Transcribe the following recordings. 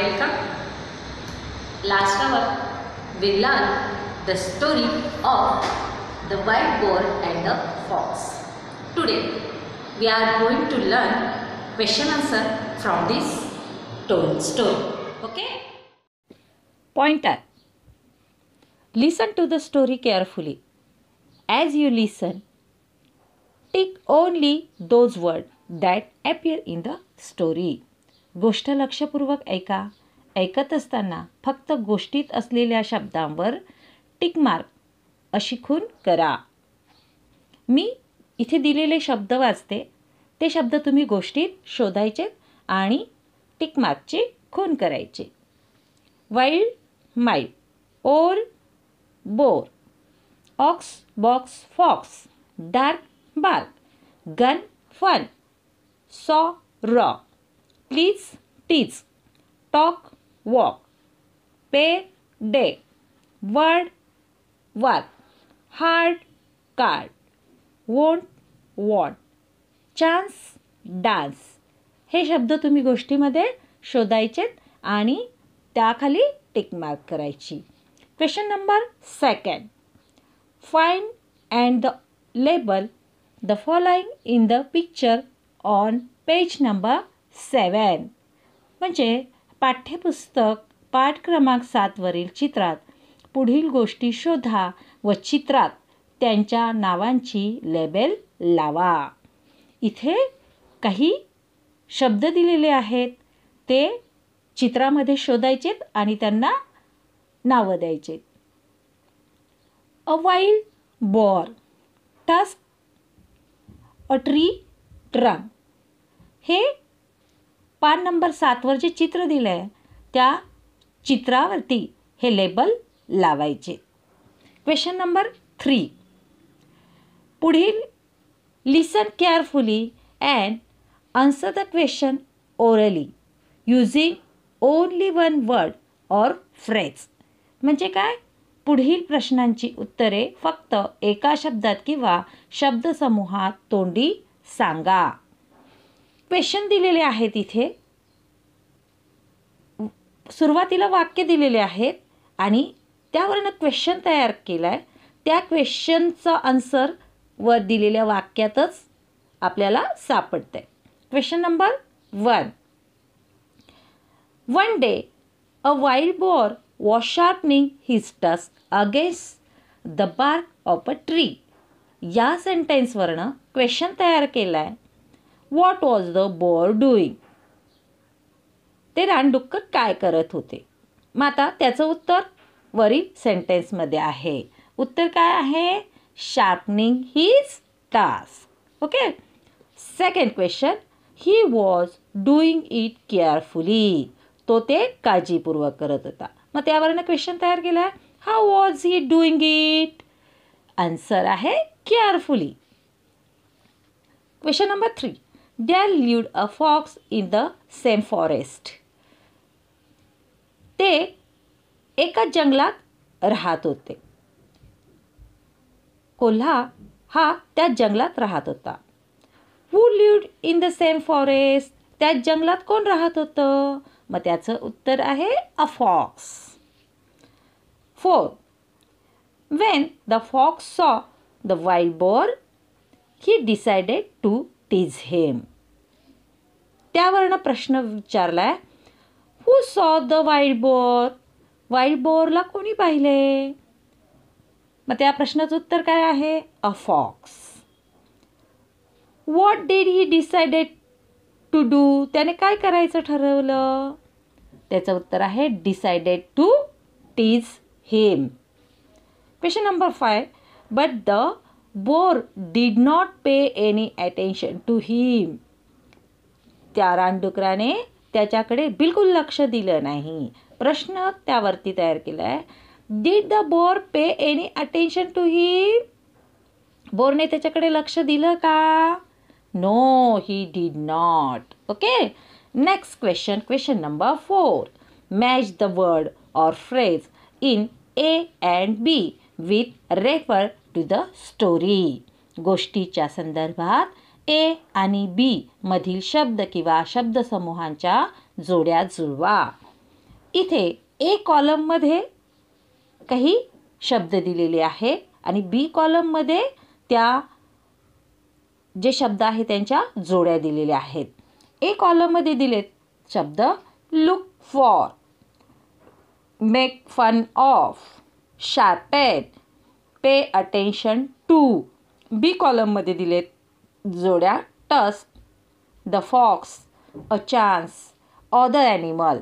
World Last hour, we learned the story of the white boar and the fox. Today, we are going to learn question answer from this story. Okay? Pointer. Listen to the story carefully. As you listen, take only those words that appear in the story. गोष्ट लक्षपूर्वक ऐका ऐकत असताना फक्त गोष्टीत असलेल्या शब्दांवर tick mark अशी खून करा मी इथे दिलेले शब्द वाचते ते शब्द तुम्ही गोष्टीत शोधायचे आणि टिकमार्कचे खून करायचे wild mile or bore ox box fox dark bark gun fun saw raw please teach talk walk pay day word ward hard card won't what chance dance हे शब्द तुम्ही गोष्टीमध्ये शोधायचेत आणि त्याखाली टिक मार्क करायची question number second find and the label the following in the picture on page number seven म्हणजे पाठ्यपुस्तक पाठ क्रमांक सातवरील चित्रात पुढील गोष्टी शोधा व चित्रात त्यांच्या नावांची लेबल लावा इथे काही शब्द दिलेले आहेत ते चित्रामध्ये शोधायचेत आणि त्यांना नावं द्यायचे a wild boar tusk a tree trunk हे पान नंबर सातवर जे चित्र दिलं आहे त्या चित्रावरती हे लेबल लावायचे क्वेश्चन नंबर थ्री पुढील listen carefully and answer the question orally using only one word or phrase म्हणजे काय पुढील प्रश्नांची उत्तरे फक्त एका शब्दात किंवा शब्दसमूहात तोंडी सांगा क्वेश्चन दिलेले आहेत इथे सुरुवातीला वाक्य दिलेले आहेत आणि त्यावरनं क्वेश्चन तयार केला आहे त्या क्वेश्चनचा आन्सर व दिलेल्या वाक्यातच आपल्याला सापडतं आहे question number one one day a wild boar was sharpening his tusk against the bark of a tree या सेंटेन्सवरनं क्वेश्चन तयार केला आहे what was the boar doing ते रानडुक्कर काय करत होते मग आता त्याचं उत्तर वरील सेंटेन्समध्ये आहे उत्तर काय आहे sharpening his tusk okay second question he was doing it carefully तो ते काळजीपूर्वक करत होता मग त्यावरनं क्वेश्चन तयार केला आहे how was he doing it answer आहे carefully question number three there lived a fox in the same forest. ते एका जंगलात राहत होते कोल्हा हा त्या जंगलात राहत होता who lived in the same forest त्याच जंगलात कोण राहत होतं मग त्याचं उत्तर आहे a fox four when the fox saw the wild boar he decided to tease him त्यावरनं प्रश्न विचारला आहे saw the wild boar wild बोअरला कोणी पाहिले मग त्या प्रश्नाचं उत्तर काय आहे a fox what did he decided to do त्याने काय करायचं ठरवलं त्याचं उत्तर आहे decided to tease him question number five but the boar did not pay any attention to him त्या रानडुकराने त्याच्याकडे बिलकुल लक्ष दिलं नाही प्रश्न त्यावरती तयार केला आहे did the boar pay any attention to he बोरने त्याच्याकडे लक्ष दिलं का no he did not okay next question question number four match the word or phrase in A and B with refer to the story गोष्टीच्या संदर्भात ए आणि बी मधील शब्द किंवा शब्दसमूहांच्या जोड्या जुळवा इथे ए कॉलममध्ये काही शब्द दिलेले आहे आणि बी कॉलममध्ये त्या जे शब्द आहे त्यांच्या जोड्या दिलेल्या आहेत ए कॉलममध्ये दिलेत शब्द look for make fun of sharpen pay attention to B कॉलममध्ये दिलेत जोड्या tusk the fox a chance other animal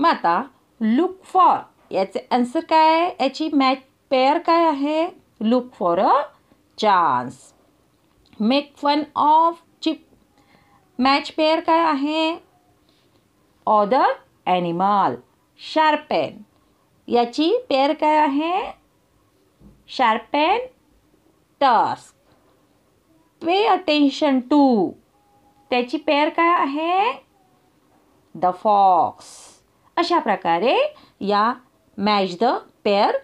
मग आता लुक फॉर याचे आन्सर काय याची मॅच पेअर काय आहे look for a chance make fun of chip match pair काय आहे ऑदर ॲनिमल शार्पेन याची पेअर काय आहे sharpen tusk pay attention to त्याची पेअर काय आहे द फॉक्स अशा प्रकारे या मॅच द पेअर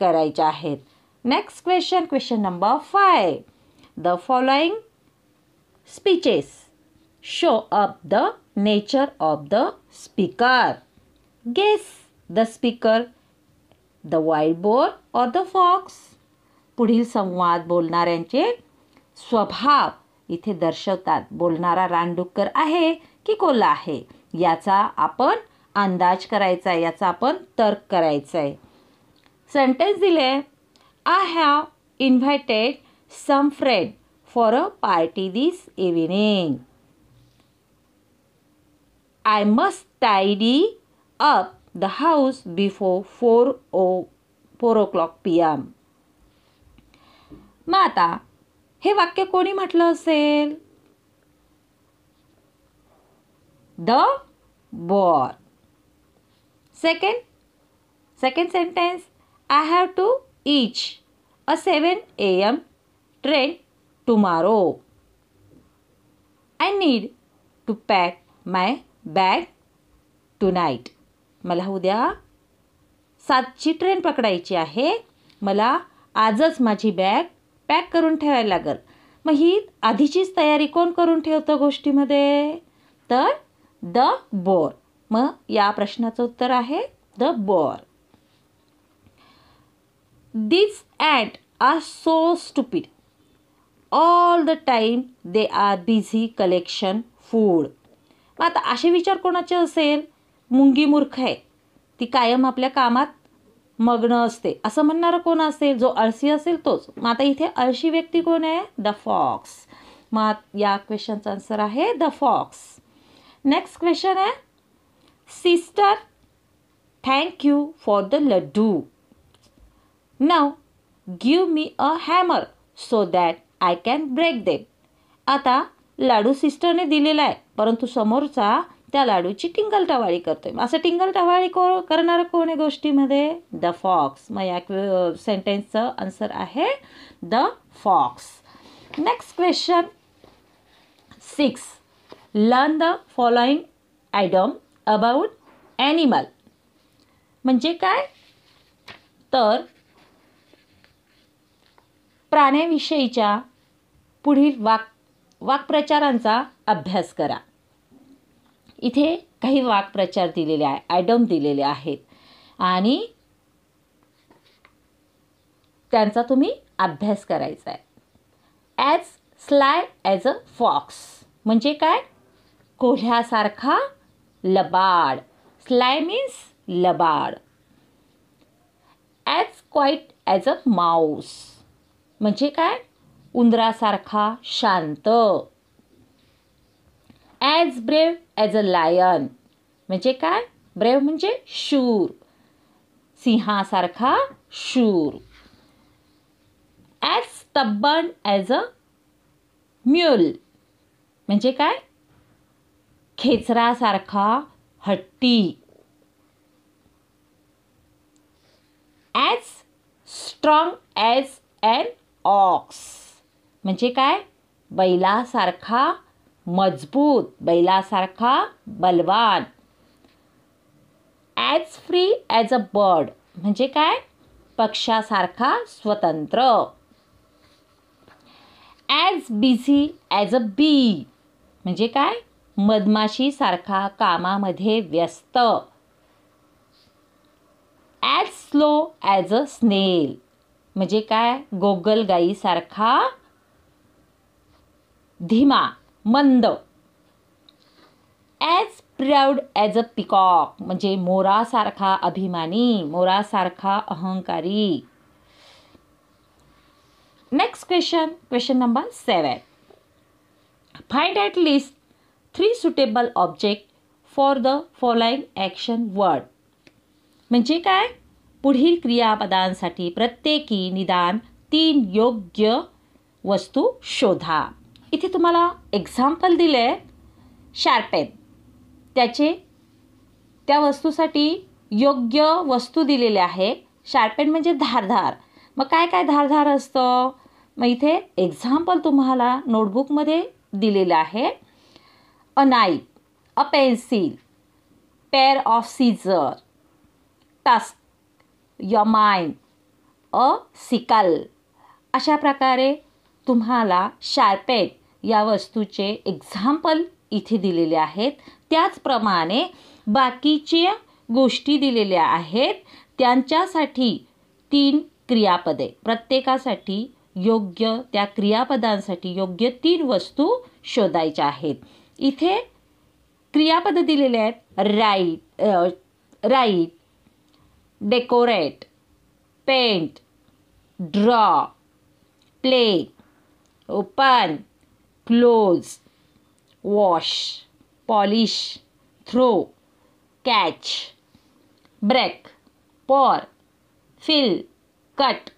करायच्या आहेत next question question number five the following speeches show up the nature of the speaker guess the speaker the white bear or the fox पुढील संवाद बोलणाऱ्यांचे स्वभाव इथे दर्शवतात बोलणारा रानडुक्कर आहे की कोल्हा आहे याचा आपण अंदाज करायचा आहे याचा आपण तर्क करायचा आहे सेंटेन्स दिले I have invited some friend for a party this evening I must tidy up the house before four o four o'clock p m मग आता हे वाक्य कोणी म्हटलं असेल the bear second second sentence I have to catch a seven a m train tomorrow I need to pack my bag tonight मला उद्या सातची ट्रेन पकडायची आहे मला आजच माझी बॅग पॅक करून ठेवायला लागेल मग ही आधीचीच तयारी कोण करून ठेवतं गोष्टीमध्ये तर द बोर मग या प्रश्नाचं उत्तर आहे द बोर दिस ॲट are so stupid all the time they are busy collection food मग आता असे विचार कोणाचे असेल मुंगी मूर्ख आहे ती कायम आपल्या कामात मग्न असते असं म्हणणारं कोण असेल जो आळशी असेल तोच मग आता इथे आळशी व्यक्ती कोण आहे द फॉक्स मग या क्वेश्चनचा आन्सर आहे द फॉक्स नेक्स्ट क्वेश्चन आहे sister thank you for the laddoo now give me a hammer so that I can break them आता लाडू सिस्टरने दिलेला आहे परंतु समोरचा त्या लाडूची टिंगल टवाळी करतो असं टिंगल टवाळी को करणारं कोण आहे गोष्टीमध्ये द फॉक्स मग या सेंटेन्सचं आन्सर आहे the fox next question six learn the following idiom about animal म्हणजे काय तर प्राण्याविषयीच्या पुढील वाक वाक्प्रचारांचा अभ्यास करा इथे काही वाक्प्रचार दिलेले आहे आयडम दिलेले आहेत आणि त्यांचा तुम्ही अभ्यास करायचा आहे ॲज स्लाय ॲज अ फॉक्स म्हणजे काय कोल्ह्यासारखा लबाड स्लाय मीन्स लबाड as quiet as a mouse म्हणजे काय उंदरासारखा शांत as brave as a lion म्हणजे काय ब्रेव म्हणजे शूर सिंहासारखा शूर ॲज तब्बन ॲज अ म्युल म्हणजे काय खेचरासारखा हट्टी as strong as an ox म्हणजे काय बैलासारखा मजबूत बैलासारखा बलवान as free as a bird म्हणजे काय पक्षासारखा स्वतंत्र as busy as a bee म्हणजे काय मधमाशीसारखा कामामध्ये व्यस्त as slow as a snail म्हणजे काय सारखा धीमा मंद as proud as a peacock म्हणजे मोरासारखा अभिमानी मोरासारखा अहंकारी next question question number seven find at least three suitable object for the following action word म्हणजे काय पुढील क्रियापदांसाठी प्रत्येकी निदान तीन योग्य वस्तू शोधा इथे तुम्हाला एक्झाम्पल दिले आहे शार्पेन त्याचे त्या वस्तूसाठी योग्य वस्तू दिलेल्या आहे शार्पेन म्हणजे धारधार मग काय काय धारधार असतं मग इथे एक्झाम्पल तुम्हाला नोटबुकमध्ये दिलेलं आहे a knife a pencil pair of scissor task your mind a sickle अशा प्रकारे तुम्हाला शार्पेट या वस्तूचे एक्झाम्पल इथे दिलेले आहेत त्याचप्रमाणे बाकीच्या गोष्टी दिलेल्या आहेत त्यांच्यासाठी तीन क्रियापदे प्रत्येकासाठी योग्य त्या क्रियापदांसाठी योग्य तीन वस्तू शोधायच्या आहेत इथे क्रियापदं दिलेले आहेत write write decorate paint draw play open close wash polish throw catch break pour fill cut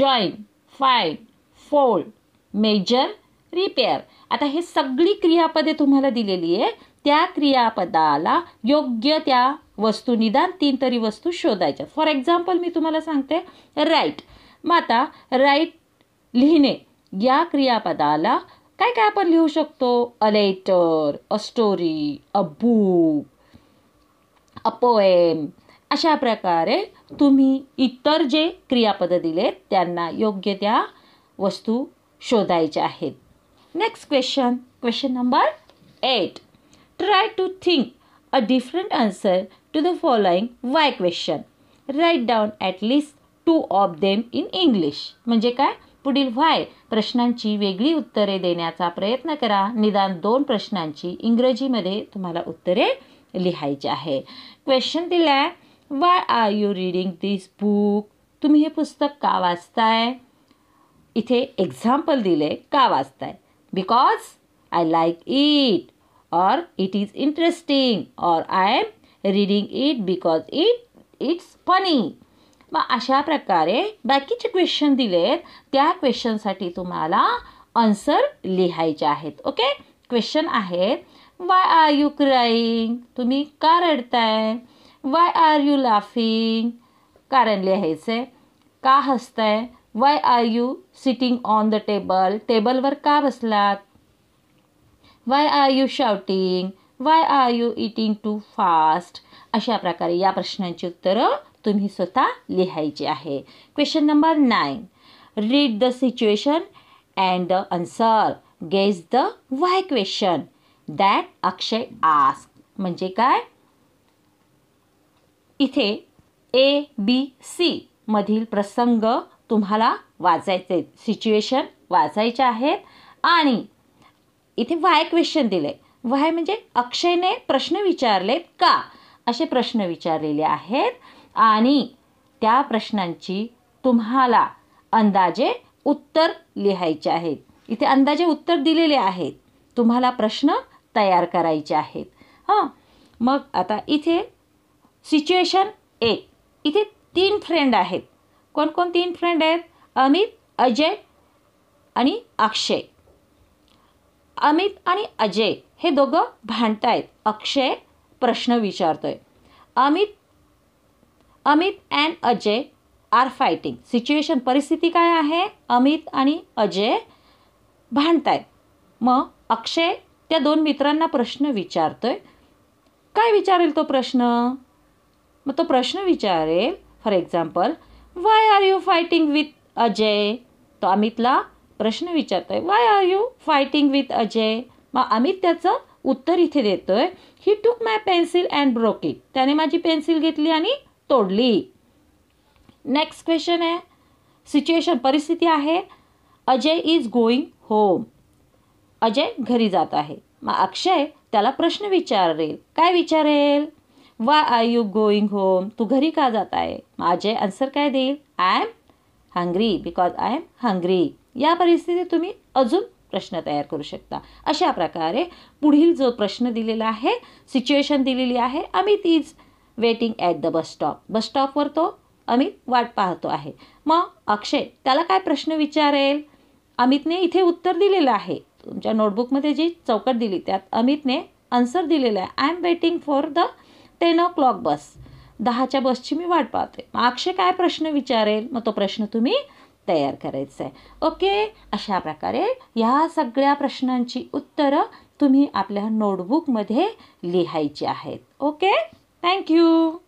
join find fold measure repair आता हे सगळी क्रियापदे तुम्हाला दिलेली आहे त्या क्रियापदाला योग्य त्या वस्तू निदान तीन तरी वस्तू शोधायच्या फॉर एक्झाम्पल मी तुम्हाला सांगते राईट मग आता राईट लिहिणे या क्रियापदाला काय काय आपण लिहू शकतो a letter a story a book a poem अशा प्रकारे तुम्ही इतर जे क्रियापद दिलेत त्यांना योग्य त्या वस्तू शोधायच्या आहेत next question question number eight try to think a different answer to the following why question write down at least two of them in English म्हणजे काय पुढील व्हाय प्रश्नांची वेगळी उत्तरे देण्याचा प्रयत्न करा निदान दोन प्रश्नांची इंग्रजीमध्ये तुम्हाला उत्तरे लिहायची आहे क्वेश्चन दिलाय why are you reading this book तुम्ही हे पुस्तक का वाचताय इथे एक्झाम्पल दिले का वाचताय because I like it or it is interesting और I am reading it because it it's funny मग अशा प्रकारे बाकीचे क्वेश्चन दिलेत त्या क्वेश्चनसाठी तुम्हाला आन्सर लिहायचे आहेत ओके क्वेश्चन आहेत वाय आर यू क्राईंग तुम्ही का रडताय वाय आर यू लाफिंग कारण लिहायचं आहे का हसताय why are you sitting on the table टेबलवर का बसलात why are you shouting why are you eating too fast अशा प्रकारे या प्रश्नांची उत्तरं तुम्ही स्वतः लिहायचे आहे question number nine read the situation and the answer guess the why question that Akshay ask म्हणजे काय इथे ए बी सी मधील प्रसंग तुम्हाला वाचायचे सिच्युएशन वाचायचे आहेत आणि इथे व्हाय क्वेश्चन दिले व्हाय म्हणजे अक्षयने प्रश्न विचारलेत का असे प्रश्न विचारलेले आहेत आणि त्या प्रश्नांची तुम्हाला अंदाजे उत्तर लिहायचे आहेत इथे अंदाजे उत्तर दिलेले आहेत तुम्हाला प्रश्न तयार करायचे आहेत हां मग आता इथे सिच्युएशन एक इथे तीन फ्रेंड आहेत कोण कोण तीन फ्रेंड आहेत अमित अजय आणि अक्षय अमित आणि अजय हे दोघं भांडत आहेत अक्षय प्रश्न विचारतोय Amit Amit and Ajay are fighting situation परिस्थिती काय आहे अमित आणि अजय भांडत आहेत मग अक्षय त्या दोन मित्रांना प्रश्न विचारतोय काय विचारेल तो प्रश्न मग तो प्रश्न विचारेल for example why are you fighting with Ajay तो अमितला प्रश्न विचारतोय why are you fighting with Ajay मग अमित त्याचं उत्तर इथे देतोय ही टूक माय पेन्सिल अँड ब्रोक त्याने माझी पेन्सिल घेतली आणि तोडली नेक्स्ट क्वेश्चन आहे सिच्युएशन परिस्थिती आहे Ajay is going home Ajay घरी जात आहे मग अक्षय त्याला प्रश्न विचारेल काय विचारेल why I you going home तू घरी का जात आहे मग अजय आन्सर काय देईल I am hungry because I am hungry या परिस्थितीत तुम्ही अजून प्रश्न तयार करू शकता अशा प्रकारे पुढील जो प्रश्न दिलेला आहे सिच्युएशन दिलेली आहे Amit is waiting at the bus stop bus स्टॉपवर तो अमित वाट पाहतो आहे मग अक्षय त्याला काय प्रश्न विचारेल अमितने इथे उत्तर दिलेलं आहे तुमच्या नोटबुकमध्ये जी चौकट दिली त्यात अमितने आन्सर दिलेला आहे I am waiting for the ten o'clock bus दहाच्या बसची मी वाट पाहते मग अक्षय काय प्रश्न विचारेल मग तो प्रश्न तुम्ही तयार करायचा आहे ओके अशा प्रकारे ह्या सगळ्या प्रश्नांची उत्तरं तुम्ही आपल्या नोटबुकमध्ये लिहायची आहेत ओके Thank you.